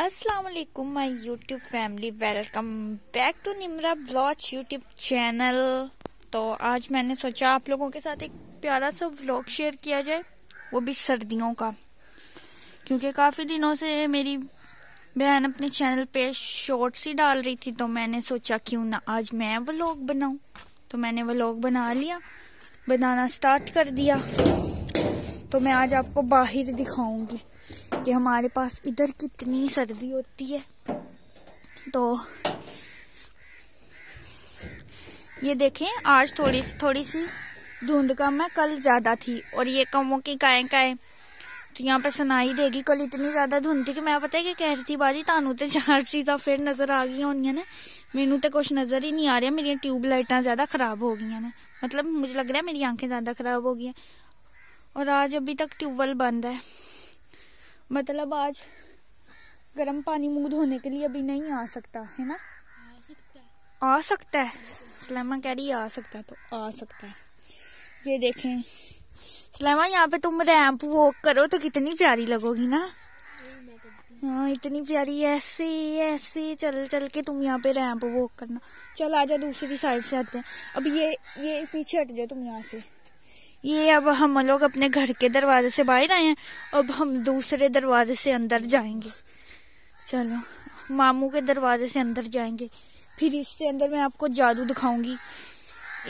वालेकुम my YouTube family welcome back to Nimra Baloch YouTube channel तो आज मैंने सोचा आप लोगों के साथ एक प्यारा सा व्लॉग शेयर किया जाए वो भी सर्दियों का क्योंकि काफ़ी दिनों से मेरी बहन अपने चैनल पे शॉर्ट्स ही डाल रही थी तो मैंने सोचा क्यों ना आज मैं व्लॉग बनाऊं तो मैंने व्लॉग बना लिया बनाना स्टार्ट कर दिया तो मैं आज आपको बाहर दिखाऊंगी कि हमारे पास इधर कितनी सर्दी होती है तो ये देखें आज थोड़ी सी थोड़ी सी धुंध कम है कल ज़्यादा थी और ये कमों की काय काय तो यहाँ पे सुनाई देगी कल इतनी ज़्यादा धुंध थी कि मैं पता है कि कह रही थी बारी तानू तो चार चीज़ा फिर नज़र आ गई होनी ने मेनू तो कुछ नज़र ही नहीं आ रहा मेरी ट्यूबलाइटा ज़्यादा ख़राब हो गई ने मतलब मुझे लग रहा है मेरी आंखें ज़्यादा ख़राब हो गई है और आज अभी तक ट्यूबवेल बंद है मतलब आज गर्म पानी मुंह धोने के लिए अभी नहीं आ सकता है ना आ सकता है सलेमा कह रही आ सकता है तो आ सकता है ये देखें सलेमा यहाँ पे तुम रैंप वॉक करो तो कितनी प्यारी लगोगी ना हाँ इतनी प्यारी ऐसे ऐसे चल चल के तुम यहाँ पे रैंप वॉक करना चल आजा दूसरी साइड से आते हैं अब ये ये पीछे हट जाओ तुम यहाँ से ये अब हम लोग अपने घर के दरवाजे से बाहर आए हैं अब हम दूसरे दरवाजे से अंदर जाएंगे चलो मामू के दरवाजे से अंदर जाएंगे फिर इससे अंदर मैं आपको जादू दिखाऊंगी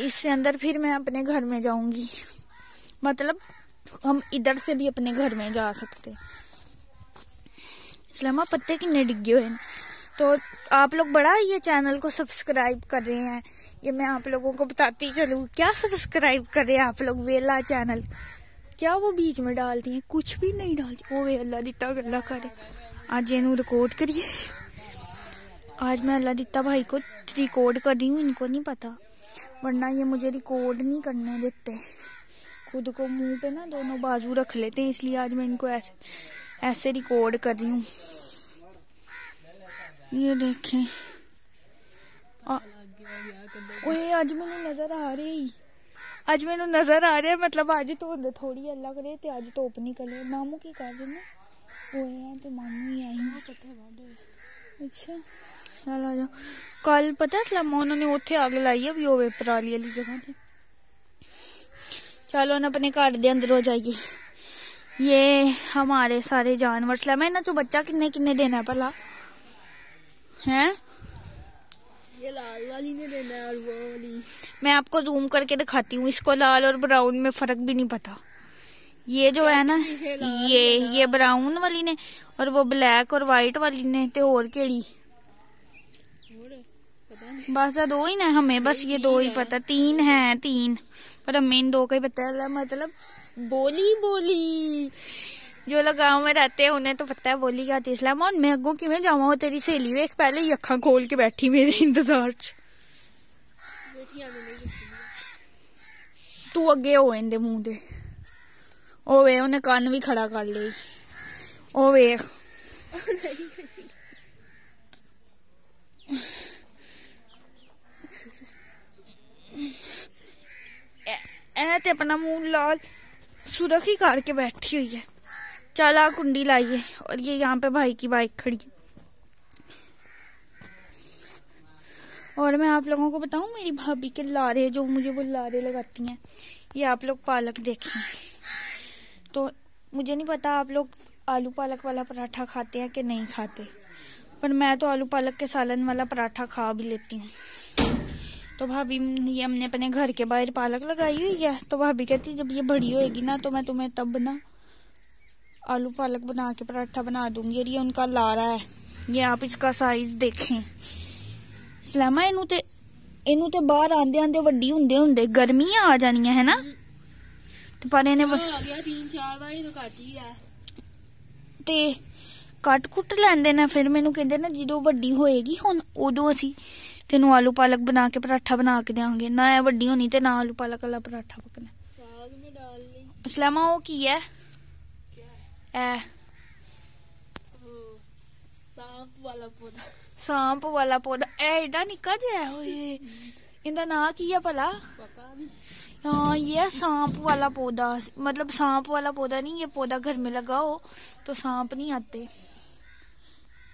इससे अंदर फिर मैं अपने घर में जाऊंगी मतलब हम इधर से भी अपने घर में जा सकते हैं पत्ते किन्ने डिगे हुए हैं तो आप लोग बड़ा ये चैनल को सब्सक्राइब कर रहे हैं ये मैं आप लोगों को बताती चलूँ क्या सब्सक्राइब कर रहे हैं आप लोग वेला चैनल क्या वो बीच में डालती हैं कुछ भी नहीं डालती वो वे अल्लाह दिता गला कर आज इन रिकॉर्ड करिए आज मैं अल्लाह दिता भाई को रिकॉर्ड कर रही हूँ इनको नहीं पता वरना ये मुझे रिकॉर्ड नहीं करने देते खुद को मुंह पे ना दोनों बाजू रख लेते हैं इसलिए आज मैं इनको ऐसे ऐसे रिकॉर्ड कर रही हूँ ये देखें ओए आज मैं नजर आ रही आज मैं नजर आ रहे मतलब आज तो थोड़ी अलग रहे थे आज तो ओपनी कर ले मामू की कर देना ओए तो मामू ही आई अच्छा चल आ जाओ कल पता है सलामा उन्होंने उठे आग लाई है वो वे पराली वाली जगह थी चलो ना अपने घर के अंदर हो जाइए ये हमारे सारे जानवर सलामा इन्होंने तो बच्चा किन्ने किन्ने देना है भला हैं ये लाल वाली ने देना और वो वाली मैं आपको जूम करके दिखाती हूँ इसको लाल और ब्राउन में फर्क भी नहीं पता ये जो है ना ये ये ब्राउन वाली ने और वो ब्लैक और वाइट वाली ने तो और केड़ी बस दो ही ना हमें बस ये दो ही पता तीन है तीन पर हमें इन दो का ही पता है मतलब बोली बोली जो लोग गाँव में रहते हैं उन्हें तो पता है बोली क्या थी इस्लाम मैं अगो कि मैं जावा तेरी सहेली वे पहले ही अखा खोल के बैठी मेरे इंतजार च तू अगे हो इनके मुंह दे ओ वे उन्हें कान भी खड़ा कर ली ओ वे ए, ए ते अपना मुंह लाल सुरख ही करके बैठी हुई है चला कुंडी लाई है और ये यहाँ पे भाई की बाइक खड़ी है और मैं आप लोगों को बताऊ मेरी भाभी के लारे जो मुझे वो लारे लगाती हैं ये आप लोग पालक देखें तो मुझे नहीं पता आप लोग आलू पालक वाला पराठा खाते हैं कि नहीं खाते पर मैं तो आलू पालक के सालन वाला पराठा खा भी लेती हूँ तो भाभी ये हमने अपने घर के बाहर पालक लगाई हुई है तो भाभी कहती जब ये बड़ी होएगी ना तो मैं तुम्हें तब ना आलू पालक बना के पराठा बना दूंगी और ये उनका लारा है ये आप इसका ਸਾਈਜ਼ ਦੇਖੇ ਸਲਾਮਾ ਇਹਨੂੰ ਤੇ ਇਹਨੂੰ ਤੇ ਬਾਹਰ ਆਂਦੇ ਆਂਦੇ ਵੱਡੀ ਹੁੰਦੇ ਹੁੰਦੇ ਗਰਮੀਆਂ ਆ ਜਾਣੀਆਂ ਹੈ ਨਾ ਤੇ ਪਰ ਇਹਨੇ ਬਸ ਆ ਗਿਆ ਤਿੰਨ ਚਾਰ ਵਾਰੀ ਤਾਂ ਕੱਟ ਹੀ ਆ ਤੇ ਕੱਟ ਕੁੱਟ ਲੈਂਦੇ ਨੇ ਫਿਰ ਮੈਨੂੰ ਕਹਿੰਦੇ ਨਾ ਜਦੋਂ ਵੱਡੀ ਹੋਏਗੀ ਹੁਣ ਉਦੋਂ ਅਸੀਂ ਤੈਨੂੰ ਆਲੂ ਪਾਲਕ ਬਣਾ ਕੇ ਪਰਾਠਾ ਬਣਾ ਕੇ ਦੇਵਾਂਗੇ ਨਾ ਇਹ ਵੱਡੀ ਹੋਣੀ ਤੇ ਨਾ ਆਲੂ ਪਾਲਕ ਵਾਲਾ ਪਰਾਠਾ ਪਕਣਾ ਸਾਗ ਮੇ ਡਾਲ ਲਈ ਸਲਾਮਾ ਉਹ ਕੀ ਹੈ एडा निक्का जहा होए इंदा नाम की हाँ, मतलब सांप वाला पौधा नहीं ये पौधा घर में लगाओ तो सांप नहीं आते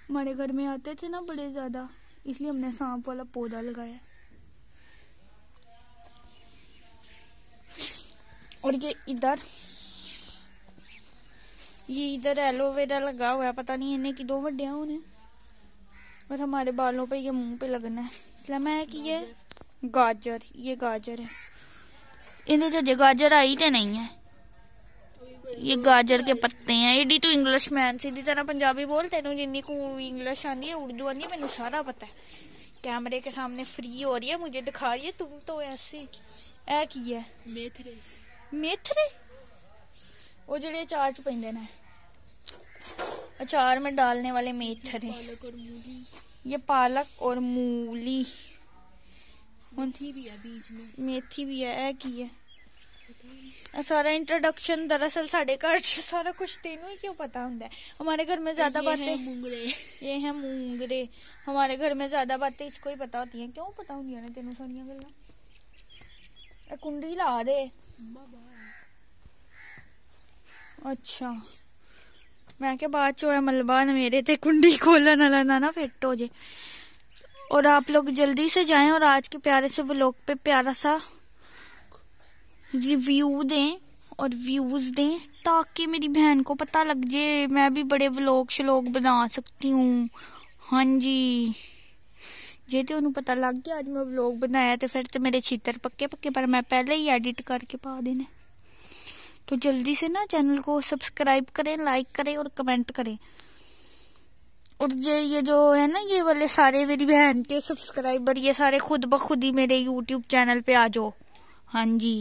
हमारे घर में आते थे ना बड़े ज्यादा इसलिए हमने सांप वाला पौधा लगाया और ये इधर ये इधर एलोवेरा लगा हुआ है पता नहीं इन्हें कि दो वड्डिया होने और हमारे बालों पे ये मुंह पे लगना है इसलिए मैं कि ये गाजर ये गाजर है इन्हें जो, गाजर आई तो नहीं है ये गाजर के पत्ते हैं एडी तू इंग्लिश मैन सीधी तरह पंजाबी बोल तेन जिनी को इंग्लिश आती है उर्दू आती है मैनू सारा पता है कैमरे के सामने फ्री हो रही है मुझे दिखा रही है तुम तो ऐसे ऐ की है मेथरे मेथरे वो जड़े अचार च पेंदे ने अचार में डालने वाले मेथड है ये पालक और मूली मेथी भी है बीच में मेथी भी है की है सारा इंट्रोडक्शन दरअसल साढ़े घर सारा कुछ तेन ही क्यों पता होंगे हमारे घर में ज्यादा बातें है मूंगरे ये हैं मूंगरे हमारे घर में ज्यादा बातें इसको ही पता होती हैं क्यों पता होंगे तेन सारिया गल कुंडी ला दे अच्छा मैं क्या ਬਾਅਦ चो ਹੋਇਆ ਮਲਬਾ ਨਾ मेरे थे कुंडी खोलन ना लाना ना फिट हो जे और आप लोग जल्दी से जाएं और आज के प्यारे से ब्लॉग पे प्यारा सा रिव्यू दें और व्यूज दें ताकि मेरी बहन को पता लग जाए मैं भी बड़े व्लॉग शलोग बना सकती हूँ हाँ जी जे तो उन्होंने पता लग गया अज मैं व्लॉग बनाया तो फिर तो मेरे छीतर पक्के पक्के पर मैं पहले ही एडिट करके पा देने तो जल्दी से ना चैनल को सब्सक्राइब करें लाइक करें और कमेंट करें और ये ये जो है ना ये वाले सारे मेरी बहन के सब्सक्राइबर ये सारे खुद ब खुद ही मेरे यूट्यूब चैनल पे आ जाओ हाँ जी